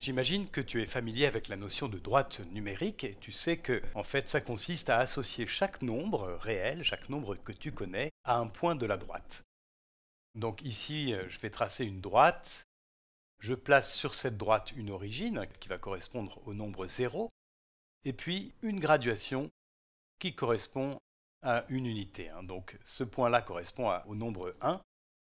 J'imagine que tu es familier avec la notion de droite numérique et tu sais que, fait, ça consiste à associer chaque nombre réel, chaque nombre que tu connais, à un point de la droite. Donc ici, euh, je vais tracer une droite. Je place sur cette droite une origine qui va correspondre au nombre 0 et puis une graduation qui correspond à une unité. Hein. Donc ce point-là correspond au nombre 1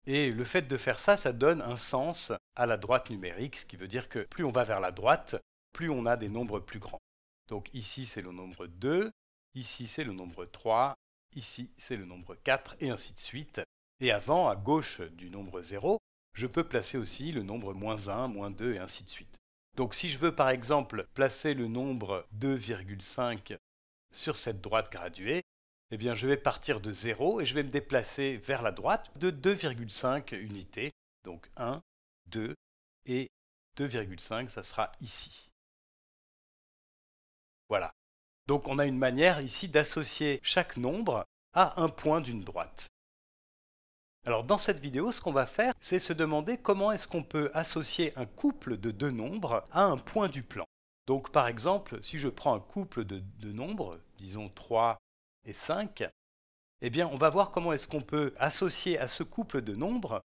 et le fait de faire ça, ça donne un sens à la droite numérique, ce qui veut dire que plus on va vers la droite, plus on a des nombres plus grands. Donc ici, c'est le nombre 2, ici, c'est le nombre 3, ici, c'est le nombre 4, et ainsi de suite. Et avant, à gauche du nombre 0, je peux placer aussi le nombre moins 1, moins 2, et ainsi de suite. Donc si je veux par exemple placer le nombre 2,5 sur cette droite graduée, eh bien je vais partir de 0 et je vais me déplacer vers la droite de 2,5 unités. Donc 1, 2 et 2,5, ça sera ici. Voilà. Donc on a une manière ici d'associer chaque nombre à un point d'une droite. Alors dans cette vidéo, ce qu'on va faire, c'est se demander comment est-ce qu'on peut associer un couple de deux nombres à un point du plan. Donc par exemple, si je prends un couple de deux nombres, disons 3 et 5, eh bien on va voir comment est-ce qu'on peut associer à ce couple de nombres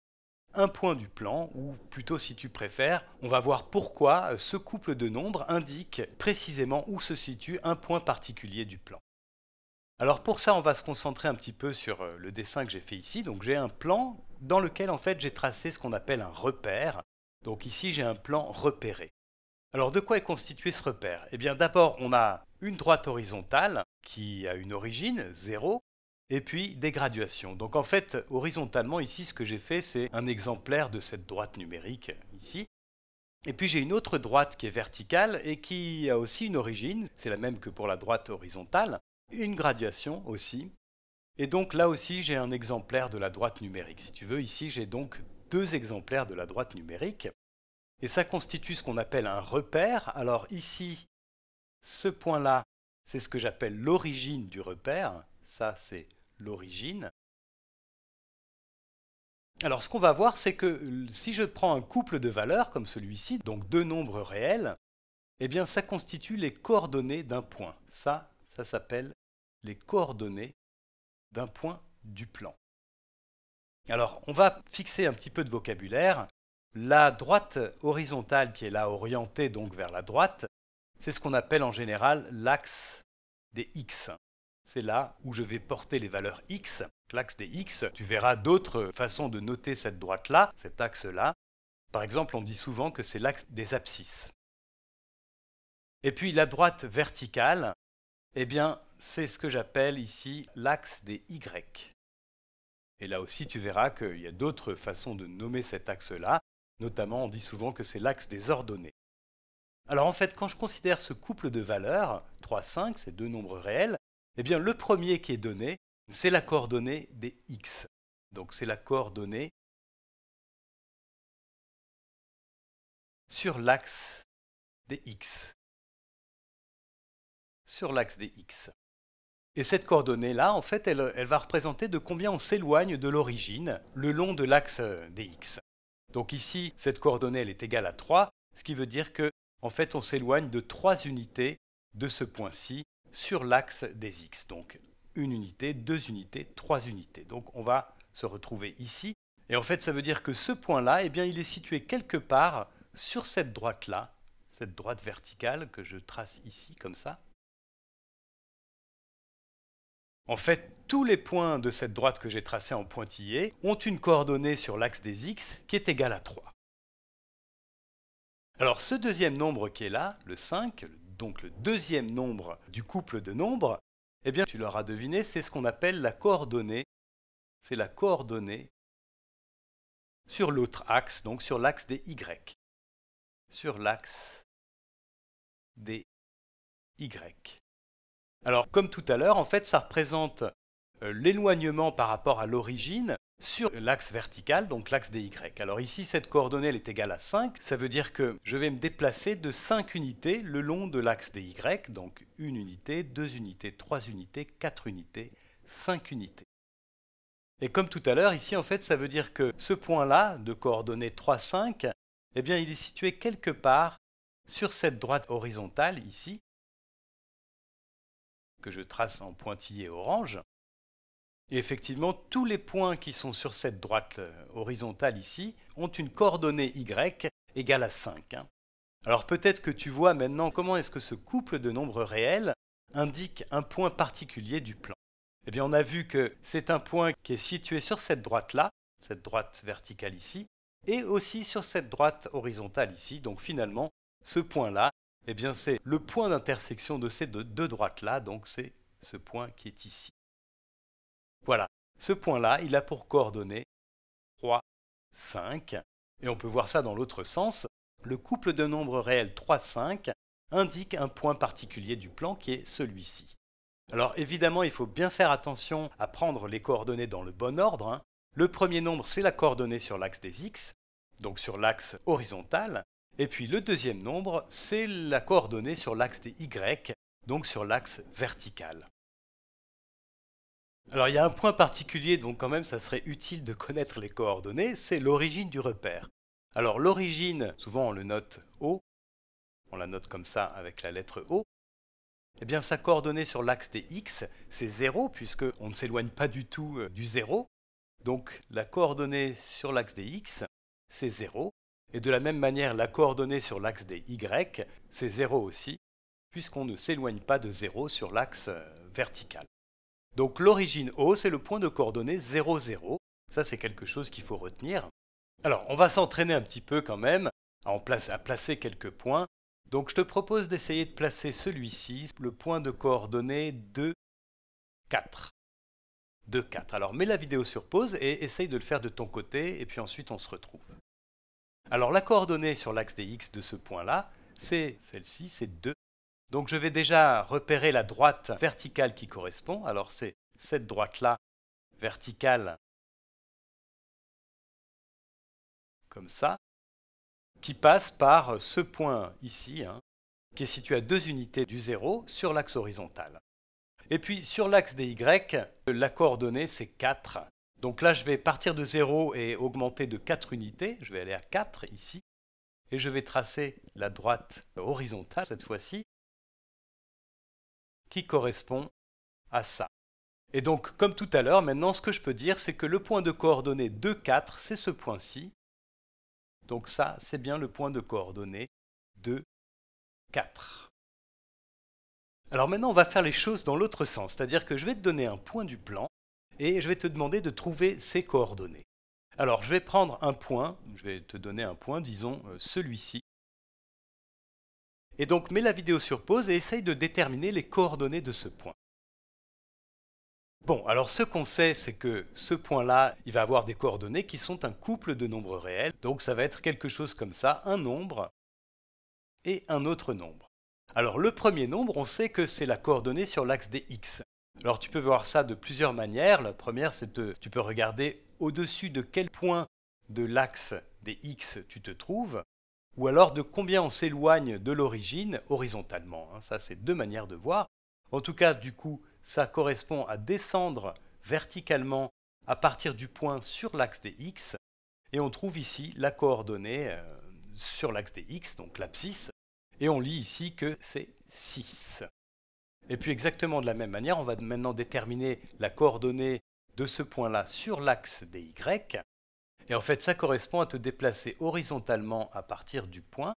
un point du plan, ou plutôt si tu préfères, on va voir pourquoi ce couple de nombres indique précisément où se situe un point particulier du plan. Alors pour ça, on va se concentrer un petit peu sur euh, le dessin que j'ai fait ici. Donc j'ai un plan dans lequel en fait j'ai tracé ce qu'on appelle un repère. Donc ici j'ai un plan repéré. Alors de quoi est constitué ce repère Eh bien d'abord on a une droite horizontale qui a une origine, 0, et puis des graduations. Donc en fait horizontalement ici ce que j'ai fait c'est un exemplaire de cette droite numérique ici. Et puis j'ai une autre droite qui est verticale et qui a aussi une origine, c'est la même que pour la droite horizontale, une graduation aussi. Et donc là aussi j'ai un exemplaire de la droite numérique. Si tu veux, ici j'ai donc deux exemplaires de la droite numérique. Et ça constitue ce qu'on appelle un repère. Alors ici, ce point-là, c'est ce que j'appelle l'origine du repère. Ça, c'est l'origine. Alors ce qu'on va voir, c'est que si je prends un couple de valeurs comme celui-ci, donc deux nombres réels, eh bien ça constitue les coordonnées d'un point. Ça, ça s'appelle les coordonnées d'un point du plan. Alors on va fixer un petit peu de vocabulaire. La droite horizontale qui est là orientée donc vers la droite, c'est ce qu'on appelle en général l'axe des X. C'est là où je vais porter les valeurs X, l'axe des X. Tu verras d'autres façons de noter cette droite-là, cet axe-là. Par exemple, on dit souvent que c'est l'axe des abscisses. Et puis la droite verticale, eh bien, c'est ce que j'appelle ici l'axe des Y. Et là aussi, tu verras qu'il y a d'autres façons de nommer cet axe-là. Notamment, on dit souvent que c'est l'axe des ordonnées. Alors en fait, quand je considère ce couple de valeurs, 3, 5, ces deux nombres réels, eh bien le premier qui est donné, c'est la coordonnée des x. Donc c'est la coordonnée sur l'axe des x. Sur l'axe des x. Et cette coordonnée-là, en fait, elle, elle, va représenter de combien on s'éloigne de l'origine le long de l'axe des x. Donc ici, cette coordonnée elle est égale à 3, ce qui veut dire que en fait, on s'éloigne de 3 unités de ce point-ci sur l'axe des x. Donc une unité, deux unités, trois unités. Donc on va se retrouver ici. Et en fait, ça veut dire que ce point-là, eh bien, il est situé quelque part sur cette droite-là, cette droite verticale que je trace ici comme ça. En fait, tous les points de cette droite que j'ai tracée en pointillé ont une coordonnée sur l'axe des x qui est égale à 3. Alors ce deuxième nombre qui est là, le 5, donc le deuxième nombre du couple de nombres, eh bien tu l'auras deviné, c'est ce qu'on appelle la coordonnée. C'est la coordonnée sur l'autre axe, donc sur l'axe des y. Sur l'axe des y. Alors comme tout à l'heure, en fait, ça représente euh, l'éloignement par rapport à l'origine sur l'axe vertical, donc l'axe des Y. Alors ici, cette coordonnée est égale à 5, ça veut dire que je vais me déplacer de 5 unités le long de l'axe des Y, donc 1 unité, 2 unités, 3 unités, 4 unités, 5 unités. Et comme tout à l'heure, ici, en fait, ça veut dire que ce point-là, de coordonnées 3, 5, eh bien, il est situé quelque part sur cette droite horizontale, ici, que je trace en pointillé orange. Et effectivement, tous les points qui sont sur cette droite euh, horizontale ici ont une coordonnée y égale à 5. Hein. Alors peut-être que tu vois maintenant comment est-ce que ce couple de nombres réels indique un point particulier du plan. Eh bien on a vu que c'est un point qui est situé sur cette droite-là, cette droite verticale ici, et aussi sur cette droite horizontale ici. Donc finalement, ce point-là eh bien, c'est le point d'intersection de ces deux, droites-là, donc c'est ce point qui est ici. Voilà, ce point-là, il a pour coordonnées 3, 5, et on peut voir ça dans l'autre sens. Le couple de nombres réels 3, 5 indique un point particulier du plan qui est celui-ci. Alors évidemment, il faut bien faire attention à prendre les coordonnées dans le bon ordre. Hein. Le premier nombre, c'est la coordonnée sur l'axe des x, donc sur l'axe horizontal. Et puis le deuxième nombre, c'est la coordonnée sur l'axe des Y, donc sur l'axe vertical. Alors il y a un point particulier dont quand même ça serait utile de connaître les coordonnées, c'est l'origine du repère. Alors l'origine, souvent on le note O, on la note comme ça avec la lettre O, eh bien sa coordonnée sur l'axe des X, c'est 0 puisqu'on ne s'éloigne pas du tout euh, du 0. Donc la coordonnée sur l'axe des X, c'est 0 et de la même manière, la coordonnée sur l'axe des Y, c'est 0 aussi, puisqu'on ne s'éloigne pas de 0 sur l'axe euh, vertical. Donc l'origine O, c'est le point de coordonnée 0, 0. Ça, c'est quelque chose qu'il faut retenir. Alors, on va s'entraîner un petit peu quand même à, placer quelques points. Donc, je te propose d'essayer de placer celui-ci, le point de coordonnée 2, 4. 2, 4. Alors, mets la vidéo sur pause et essaye de le faire de ton côté, et puis ensuite, on se retrouve. Alors la coordonnée sur l'axe des x de ce point-là, c'est celle-ci, c'est 2. Donc je vais déjà repérer la droite verticale qui correspond. Alors c'est cette droite-là, verticale, comme ça, qui passe par ce point ici, hein, qui est situé à deux unités du zéro sur l'axe horizontal. Et puis sur l'axe des y, la coordonnée c'est 4. Donc là, je vais partir de 0 et augmenter de 4 unités. Je vais aller à 4 ici. Et je vais tracer la droite horizontale, cette fois-ci, qui correspond à ça. Et donc, comme tout à l'heure, maintenant, ce que je peux dire, c'est que le point de coordonnée 2, 4, c'est ce point-ci. Donc ça, c'est bien le point de coordonnée 2, 4. Alors maintenant, on va faire les choses dans l'autre sens, c'est-à-dire que je vais te donner un point du plan, et je vais te demander de trouver ses coordonnées. Alors je vais prendre un point, je vais te donner un point, disons euh, celui-ci. Et donc mets la vidéo sur pause et essaye de déterminer les coordonnées de ce point. Bon, alors ce qu'on sait, c'est que ce point-là, il va avoir des coordonnées qui sont un couple de nombres réels, donc ça va être quelque chose comme ça, un nombre et un autre nombre. Alors le premier nombre, on sait que c'est la coordonnée sur l'axe des x. Alors tu peux voir ça de plusieurs manières. La première, c'est que tu peux regarder au-dessus de quel point de l'axe des x tu te trouves, ou alors de combien on s'éloigne de l'origine horizontalement. Hein. Ça, c'est deux manières de voir. En tout cas, du coup, ça correspond à descendre verticalement à partir du point sur l'axe des x, et on trouve ici la coordonnée euh, sur l'axe des x, donc l'abscisse, et on lit ici que c'est 6. Et puis exactement de la même manière, on va maintenant déterminer la coordonnée de ce point-là sur l'axe des Y. Et en fait, ça correspond à te déplacer horizontalement à partir du point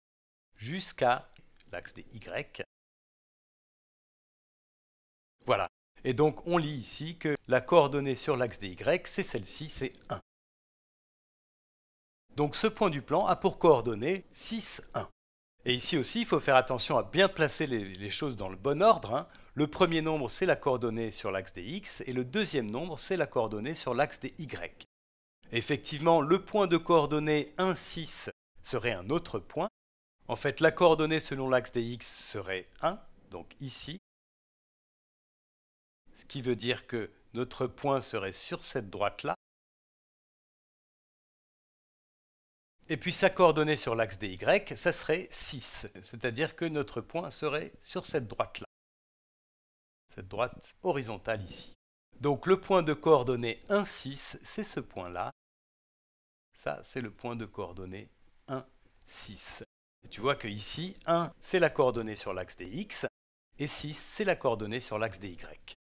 jusqu'à l'axe des Y. Voilà. Et donc, on lit ici que la coordonnée sur l'axe des Y, c'est celle-ci, c'est 1. Donc ce point du plan a pour coordonnée 6, 1. Et ici aussi, il faut faire attention à bien placer les, choses dans le bon ordre. Hein. Le premier nombre, c'est la coordonnée sur l'axe des x, et le deuxième nombre, c'est la coordonnée sur l'axe des y. Effectivement, le point de coordonnée 1, 6 serait un autre point. En fait, la coordonnée selon l'axe des x serait 1, donc ici. Ce qui veut dire que notre point serait sur cette droite-là. et puis sa coordonnée sur l'axe des Y, ça serait 6. C'est-à-dire que notre point serait sur cette droite-là. Cette droite horizontale ici. Donc le point de coordonnée 1, 6, c'est ce point-là. Ça, c'est le point de coordonnée 1, 6. tu vois que ici, 1, c'est la coordonnée sur l'axe des X, et 6, c'est la coordonnée sur l'axe des Y.